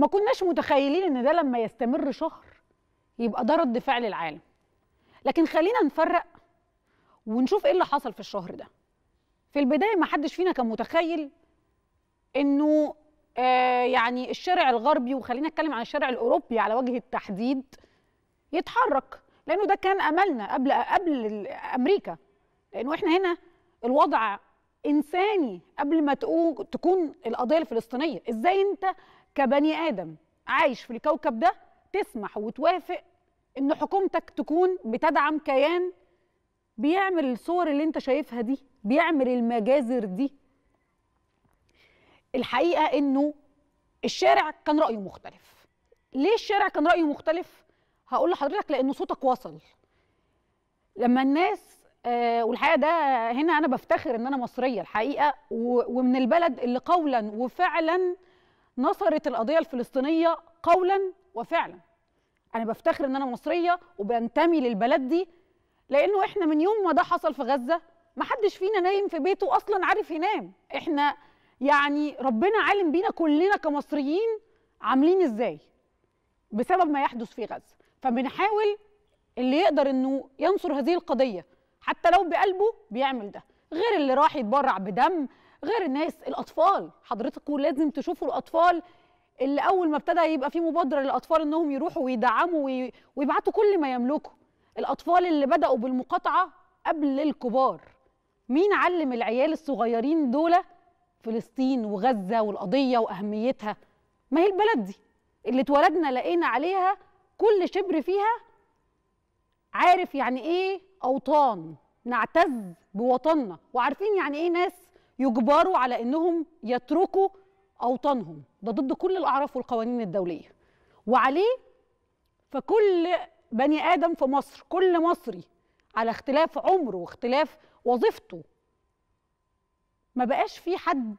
ما كناش متخيلين ان ده لما يستمر شهر يبقى ده رد فعل العالم لكن خلينا نفرق ونشوف ايه اللي حصل في الشهر ده في البدايه ما حدش فينا كان متخيل انه آه يعني الشارع الغربي وخلينا نتكلم عن الشارع الاوروبي على وجه التحديد يتحرك لانه ده كان املنا قبل قبل امريكا لانه احنا هنا الوضع انساني قبل ما تكون القضيه الفلسطينيه ازاي انت كبني ادم عايش في الكوكب ده تسمح وتوافق ان حكومتك تكون بتدعم كيان بيعمل الصور اللي انت شايفها دي بيعمل المجازر دي الحقيقه انه الشارع كان رايه مختلف ليه الشارع كان رايه مختلف هقول لحضرتك لان صوتك وصل لما الناس آه والحقيقه ده هنا انا بفتخر ان انا مصريه الحقيقه ومن البلد اللي قولا وفعلا نصرت القضيه الفلسطينيه قولا وفعلا انا بفتخر ان انا مصريه وبنتمي للبلد دي لانه احنا من يوم ما ده حصل في غزه ما حدش فينا نايم في بيته اصلا عارف ينام احنا يعني ربنا عالم بينا كلنا كمصريين عاملين ازاي بسبب ما يحدث في غزه فبنحاول اللي يقدر انه ينصر هذه القضيه حتى لو بقلبه بيعمل ده غير اللي راح يتبرع بدم غير الناس الأطفال حضرتكم لازم تشوفوا الأطفال اللي أول ما ابتدى يبقى في مبادرة للأطفال إنهم يروحوا ويدعموا وي... ويبعتوا كل ما يملكوا الأطفال اللي بدأوا بالمقاطعة قبل الكبار مين علم العيال الصغيرين دول فلسطين وغزة والقضية وأهميتها ما هي البلد دي اللي اتولدنا لقينا عليها كل شبر فيها عارف يعني ايه اوطان نعتز بوطننا وعارفين يعني ايه ناس يجبروا على انهم يتركوا اوطانهم ده ضد كل الاعراف والقوانين الدوليه وعليه فكل بني ادم في مصر كل مصري على اختلاف عمره واختلاف وظيفته ما بقاش في حد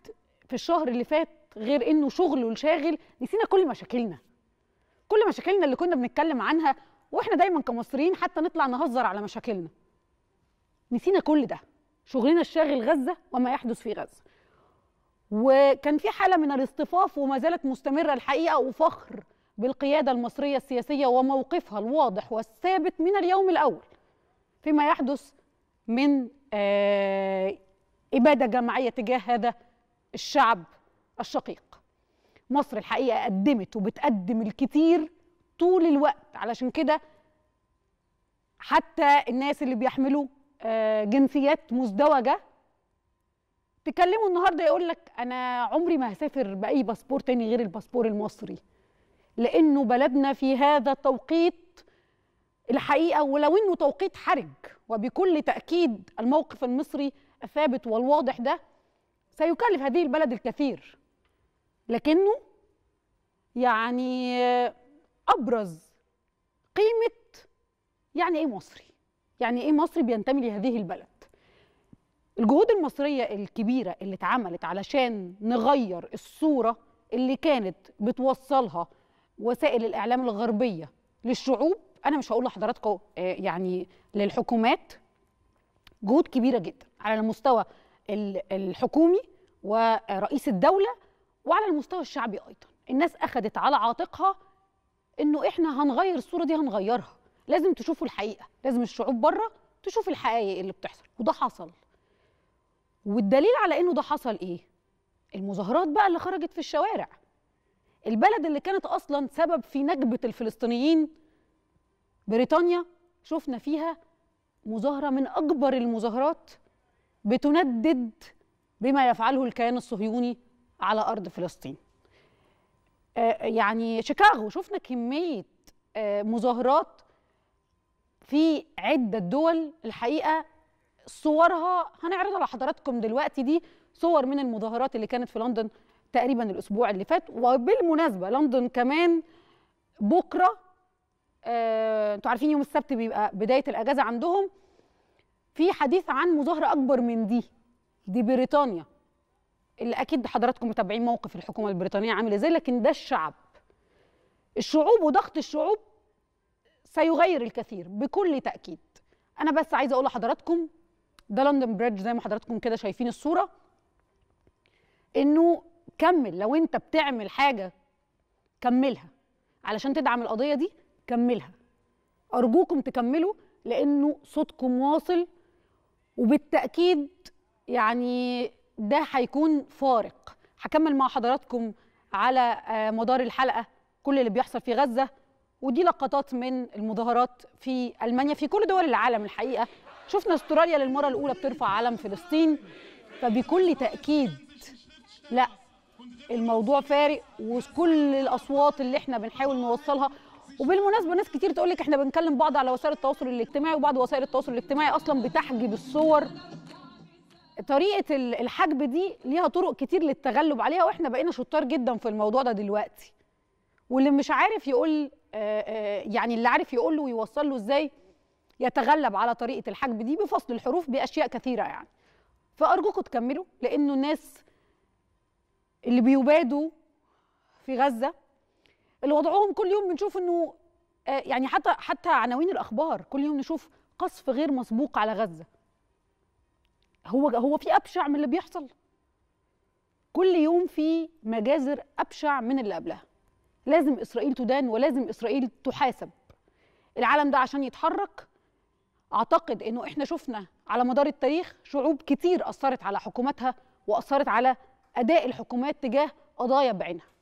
في الشهر اللي فات غير انه شغله الشاغل نسينا كل مشاكلنا كل مشاكلنا اللي كنا بنتكلم عنها واحنا دايما كمصريين حتى نطلع نهزر على مشاكلنا نسينا كل ده شغلنا الشاغل غزه وما يحدث في غزه وكان في حاله من الاصطفاف وما زالت مستمره الحقيقه وفخر بالقياده المصريه السياسيه وموقفها الواضح والثابت من اليوم الاول فيما يحدث من آه، اباده جماعيه تجاه هذا الشعب الشقيق مصر الحقيقه قدمت وبتقدم الكثير طول الوقت علشان كده حتى الناس اللي بيحملوا آه، جنسيات مزدوجه تكلمه النهارده يقول لك انا عمري ما هسافر باي باسبور تاني غير الباسبور المصري لانه بلدنا في هذا التوقيت الحقيقه ولو انه توقيت حرج وبكل تاكيد الموقف المصري الثابت والواضح ده سيكلف هذه البلد الكثير لكنه يعني ابرز قيمه يعني ايه مصري يعني ايه مصري بينتمي لهذه البلد الجهود المصريه الكبيره اللي اتعملت علشان نغير الصوره اللي كانت بتوصلها وسائل الاعلام الغربيه للشعوب انا مش هقول لحضراتكم آه، يعني للحكومات جهود كبيره جدا على المستوى الحكومي ورئيس الدوله وعلى المستوى الشعبي ايضا الناس اخذت على عاتقها انه احنا هنغير الصوره دي هنغيرها لازم تشوفوا الحقيقه لازم الشعوب بره تشوف الحقائق اللي بتحصل وده حصل والدليل على انه ده حصل ايه المظاهرات بقى اللي خرجت في الشوارع البلد اللي كانت اصلا سبب في نكبه الفلسطينيين بريطانيا شفنا فيها مظاهره من اكبر المظاهرات بتندد بما يفعله الكيان الصهيوني على ارض فلسطين آه، يعني شيكاغو شفنا كميه آه، مظاهرات في عده دول الحقيقه صورها هنعرضها لحضراتكم دلوقتي دي صور من المظاهرات اللي كانت في لندن تقريبا الاسبوع اللي فات وبالمناسبه لندن كمان بكره آه، عارفين يوم السبت بيبقى بدايه الاجازه عندهم في حديث عن مظاهره اكبر من دي دي بريطانيا اللي اكيد حضراتكم متابعين موقف الحكومه البريطانيه عامل ازاي لكن ده الشعب الشعوب وضغط الشعوب سيغير الكثير بكل تاكيد انا بس عايزه اقول لحضراتكم ده لندن بريدج زي ما حضراتكم كده شايفين الصوره انه كمل لو انت بتعمل حاجه كملها علشان تدعم القضيه دي كملها ارجوكم تكملوا لانه صوتكم واصل وبالتاكيد يعني ده هيكون فارق هكمل مع حضراتكم على آه، مدار الحلقه كل اللي بيحصل في غزه ودي لقطات من المظاهرات في المانيا في كل دول العالم الحقيقه شفنا استراليا للمره الاولى بترفع علم فلسطين فبكل تاكيد لا الموضوع فارق وكل الاصوات اللي احنا بنحاول نوصلها وبالمناسبه ناس كتير تقول لك احنا بنكلم بعض على وسائل التواصل الاجتماعي وبعض وسائل التواصل الاجتماعي اصلا بتحجب الصور طريقه الحجب دي ليها طرق كتير للتغلب عليها واحنا بقينا شطار جدا في الموضوع ده دلوقتي واللي مش عارف يقول آه، آه، يعني اللي عارف يقول له ويوصل له ازاي يتغلب على طريقه الحجب دي بفصل الحروف باشياء كثيره يعني فارجوكم تكملوا لانه الناس اللي بيبادوا في غزه اللي وضعهم كل يوم بنشوف انه آه، يعني حتى حتى عناوين الاخبار كل يوم نشوف قصف غير مسبوق على غزه هو هو في ابشع من اللي بيحصل كل يوم في مجازر ابشع من اللي قبلها لازم اسرائيل تدان ولازم اسرائيل تحاسب العالم ده عشان يتحرك اعتقد انه احنا شفنا على مدار التاريخ شعوب كتير اثرت على حكوماتها واثرت على اداء الحكومات تجاه قضايا بعينها